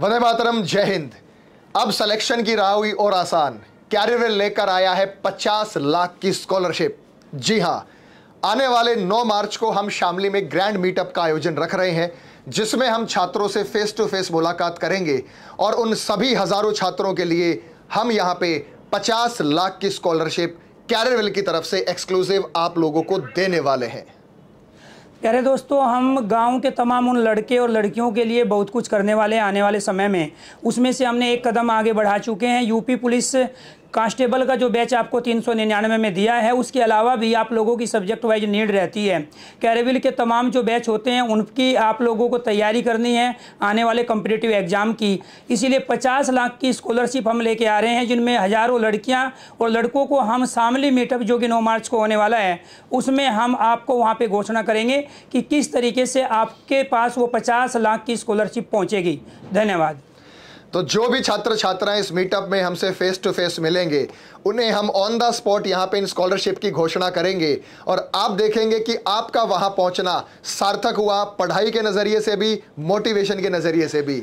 वंदे मातरम जय हिंद अब सिलेक्शन की राह हुई और आसान कैरियर लेकर आया है 50 लाख की स्कॉलरशिप जी हां आने वाले 9 मार्च को हम शामली में ग्रैंड मीटअप का आयोजन रख रहे हैं जिसमें हम छात्रों से फेस टू फेस मुलाकात करेंगे और उन सभी हज़ारों छात्रों के लिए हम यहां पे 50 लाख की स्कॉलरशिप कैरियर की तरफ से एक्सक्लूसिव आप लोगों को देने वाले हैं प्यारे दोस्तों हम गांव के तमाम उन लड़के और लड़कियों के लिए बहुत कुछ करने वाले आने वाले समय में उसमें से हमने एक कदम आगे बढ़ा चुके हैं यूपी पुलिस कांस्टेबल का जो बैच आपको तीन सौ निन्यानवे में दिया है उसके अलावा भी आप लोगों की सब्जेक्ट वाइज नीड रहती है कैरविल के तमाम जो बैच होते हैं उनकी आप लोगों को तैयारी करनी है आने वाले कम्पिटेटिव एग्ज़ाम की इसीलिए पचास लाख की स्कॉलरशिप हम लेके आ रहे हैं जिनमें हज़ारों लड़कियाँ और लड़कों को हम शामली मीटअप जो कि नौ मार्च को होने वाला है उसमें हम आपको वहाँ पर घोषणा करेंगे कि किस तरीके से आपके पास वो पचास लाख की स्कॉलरशिप पहुँचेगी धन्यवाद तो जो भी छात्र छात्राएं इस मीटअप में हमसे फेस टू फेस मिलेंगे उन्हें हम ऑन द स्पॉट यहां पे इन स्कॉलरशिप की घोषणा करेंगे और आप देखेंगे कि आपका वहां पहुंचना सार्थक हुआ पढ़ाई के नज़रिए से भी मोटिवेशन के नज़रिए से भी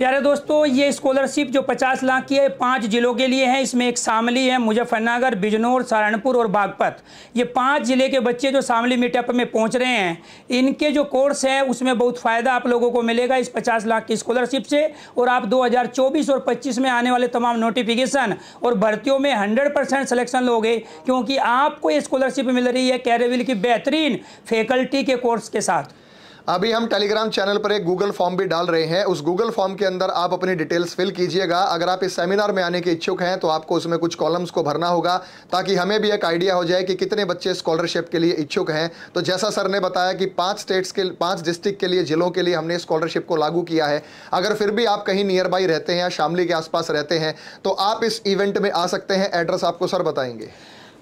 प्यारे दोस्तों ये स्कॉलरशिप जो 50 लाख की है पाँच जिलों के लिए है इसमें एक शामली है मुजफ्फरनगर बिजनौर सहारनपुर और बागपत ये पांच जिले के बच्चे जो शामली मीटअप में पहुंच रहे हैं इनके जो कोर्स है उसमें बहुत फ़ायदा आप लोगों को मिलेगा इस 50 लाख की स्कॉलरशिप से और आप 2024 और 25 में आने वाले तमाम नोटिफिकेशन और भर्तियों में हंड्रेड परसेंट सलेक्शन लोगे क्योंकि आपको ये स्कॉलरशिप मिल रही है कैरेविल की बेहतरीन फैकल्टी के कोर्स के साथ अभी हम टेलीग्राम चैनल पर एक गूगल फॉर्म भी डाल रहे हैं उस गूगल फॉर्म के अंदर आप अपनी डिटेल्स फिल कीजिएगा अगर आप इस सेमिनार में आने के इच्छुक हैं तो आपको उसमें कुछ कॉलम्स को भरना होगा ताकि हमें भी एक आइडिया हो जाए कि कितने बच्चे स्कॉलरशिप के लिए इच्छुक हैं तो जैसा सर ने बताया कि पाँच स्टेट्स के पाँच डिस्ट्रिक्ट के लिए जिलों के लिए हमने स्कॉलरशिप को लागू किया है अगर फिर भी आप कहीं नियर बाई रहते हैं या शामली के आसपास रहते हैं तो आप इस इवेंट में आ सकते हैं एड्रेस आपको सर बताएंगे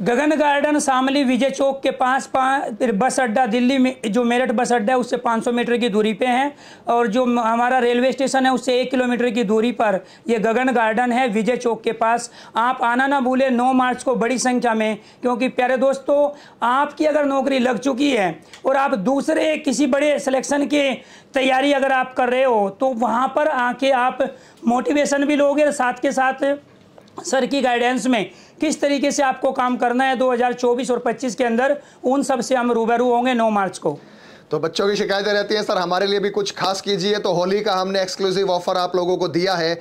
गगन गार्डन शामली विजय चौक के पास पाँच बस अड्डा दिल्ली में जो मेरठ बस अड्डा है उससे 500 मीटर की दूरी पे है और जो हमारा रेलवे स्टेशन है उससे एक किलोमीटर की दूरी पर ये गगन गार्डन है विजय चौक के पास आप आना ना भूलें 9 मार्च को बड़ी संख्या में क्योंकि प्यारे दोस्तों आपकी अगर नौकरी लग चुकी है और आप दूसरे किसी बड़े सिलेक्शन के तैयारी अगर आप कर रहे हो तो वहाँ पर आके आप मोटिवेशन भी लोगे साथ के साथ सर की गाइडेंस में किस तरीके से आपको काम करना है 2024 और 25 के अंदर उन सब से हम रूबरू होंगे 9 मार्च को तो बच्चों की शिकायतें रहती हैं सर हमारे लिए भी कुछ खास कीजिए तो होली का हमने एक्सक्लूसिव ऑफर आप लोगों को दिया है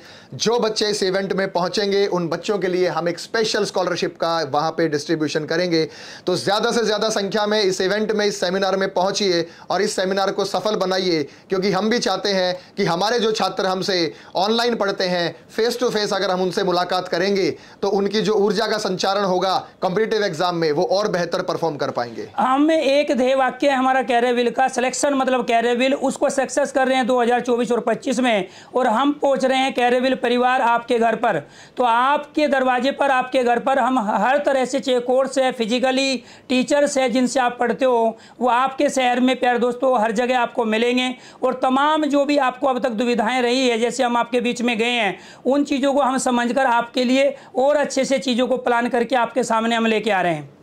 जो बच्चे इस इवेंट में पहुंचेंगे उन बच्चों के लिए हम एक स्पेशल स्कॉलरशिप का वहां पे डिस्ट्रीब्यूशन करेंगे तो ज़्यादा से ज़्यादा संख्या में इस इवेंट में इस सेमिनार में पहुंचिए और इस सेमिनार को सफल बनाइए क्योंकि हम भी चाहते हैं कि हमारे जो छात्र हमसे ऑनलाइन पढ़ते हैं फेस टू फेस अगर हम उनसे मुलाकात करेंगे तो उनकी जो ऊर्जा का संचारण होगा कॉम्पिटेटिव एग्जाम में वो और बेहतर परफॉर्म कर पाएंगे हम एक ध्येय वाक्य हमारा कह रहे विल का सिलेक्शन मतलब कैरेविल उसको सक्सेस कर रहे हैं 2024 और 25 में और हम पहुंच रहे हैं कैरेविल परिवार आपके घर पर तो आपके दरवाजे पर आपके घर पर हम हर तरह से चेकोर्स कोर्स है फिजिकली टीचर्स है जिनसे आप पढ़ते हो वो आपके शहर में प्यार दोस्तों हर जगह आपको मिलेंगे और तमाम जो भी आपको अब तक दुविधाएं रही है जैसे हम आपके बीच में गए हैं उन चीज़ों को हम समझ आपके लिए और अच्छे से चीज़ों को प्लान करके आपके सामने हम लेके आ रहे हैं